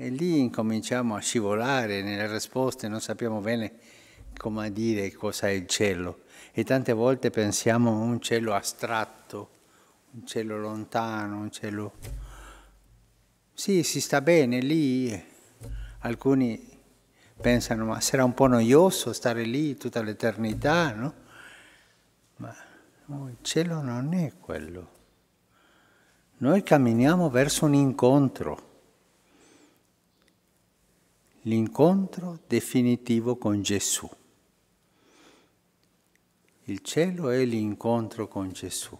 E lì incominciamo a scivolare nelle risposte, non sappiamo bene come dire cosa è il cielo. E tante volte pensiamo a un cielo astratto, un cielo lontano, un cielo... Sì, si sta bene lì. Alcuni pensano, ma sarà un po' noioso stare lì tutta l'eternità, no? Ma oh, il cielo non è quello. Noi camminiamo verso un incontro l'incontro definitivo con Gesù. Il cielo è l'incontro con Gesù.